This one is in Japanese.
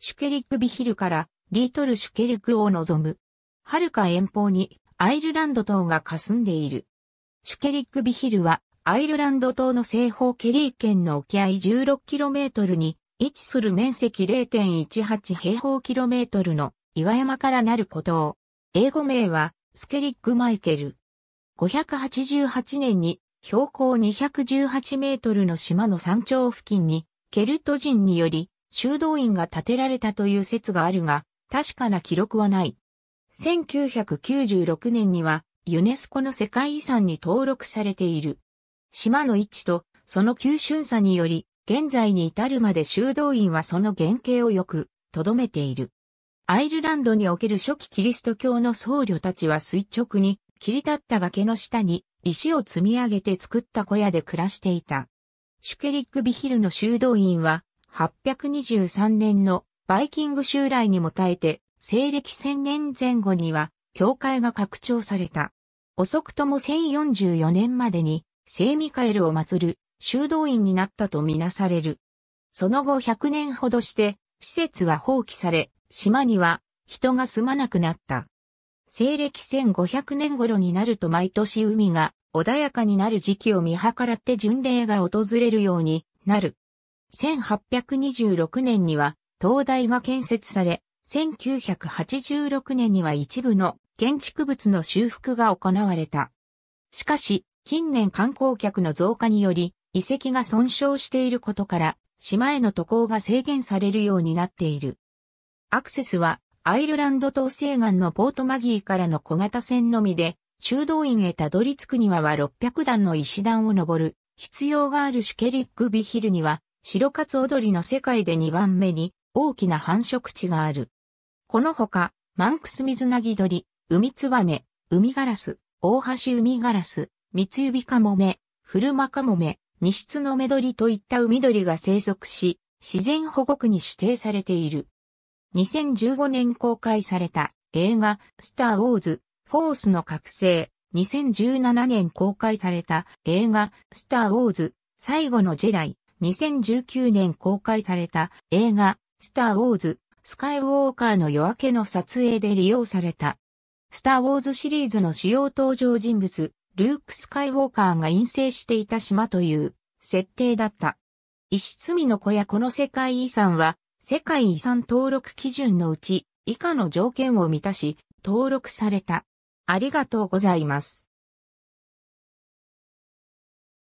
シュケリックビヒルからリートルシュケリックを望む。遥か遠方にアイルランド島が霞んでいる。シュケリックビヒルはアイルランド島の西方ケリー県の沖合 16km に位置する面積0.18平方キロメートルの岩山からなるとを。英語名はスケリック・マイケル。588年に標高218メートルの島の山頂付近にケルト人により修道院が建てられたという説があるが、確かな記録はない。1996年には、ユネスコの世界遺産に登録されている。島の位置と、その急峻さにより、現在に至るまで修道院はその原型をよく、とどめている。アイルランドにおける初期キリスト教の僧侶たちは垂直に、切り立った崖の下に、石を積み上げて作った小屋で暮らしていた。シュケリックビヒルの修道院は、823年のバイキング襲来にも耐えて、西暦1000年前後には、教会が拡張された。遅くとも1044年までに、聖ミカエルを祀る修道院になったとみなされる。その後100年ほどして、施設は放棄され、島には人が住まなくなった。西暦1500年頃になると毎年海が穏やかになる時期を見計らって巡礼が訪れるようになる。1826年には灯台が建設され、1986年には一部の建築物の修復が行われた。しかし、近年観光客の増加により、遺跡が損傷していることから、島への渡航が制限されるようになっている。アクセスは、アイルランド島西岸のポートマギーからの小型船のみで、修道院へたどり着くにはは600段の石段を登る、必要があるシュケリックビヒルには白カツ踊りの世界で2番目に大きな繁殖地がある。このほか、マンクス水なぎ鳥、ウミツバメ、ウミガラス、大橋ウミガラス、三つ指カモメ、フルマカモメ、ニシツノメドリといった海鳥が生息し、自然保護区に指定されている。2015年公開された映画、スター・ウォーズ、フォースの覚醒。2017年公開された映画、スター・ウォーズ、最後のジェダイ。2019年公開された映画、スター・ウォーズ、スカイ・ウォーカーの夜明けの撮影で利用された。スター・ウォーズシリーズの主要登場人物、ルーク・スカイ・ウォーカーが陰性していた島という設定だった。石積の子やこの世界遺産は、世界遺産登録基準のうち、以下の条件を満たし、登録された。ありがとうございます。